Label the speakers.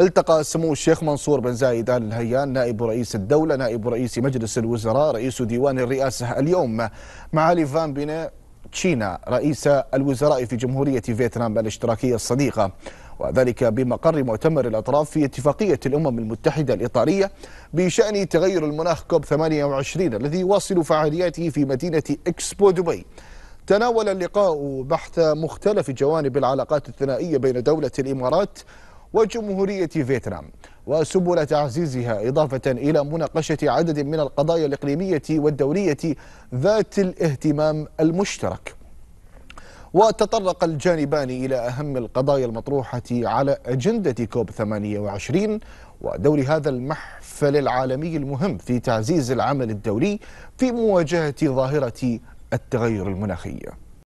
Speaker 1: التقى سمو الشيخ منصور بن زايد ال نهيان نائب رئيس الدولة نائب رئيس مجلس الوزراء رئيس ديوان الرئاسة اليوم معالي فان بينا تشينا رئيس الوزراء في جمهورية فيتنام الاشتراكية الصديقة وذلك بمقر مؤتمر الأطراف في اتفاقية الأمم المتحدة الإطارية بشأن تغير المناخ كوب 28 الذي يواصل فعالياته في مدينة إكسبو دبي تناول اللقاء بحث مختلف جوانب العلاقات الثنائية بين دولة الإمارات وجمهورية فيتنام وسبل تعزيزها إضافة إلى مناقشة عدد من القضايا الإقليمية والدولية ذات الاهتمام المشترك وتطرق الجانبان إلى أهم القضايا المطروحة على أجندة كوب 28 ودور هذا المحفل العالمي المهم في تعزيز العمل الدولي في مواجهة ظاهرة التغير المناخي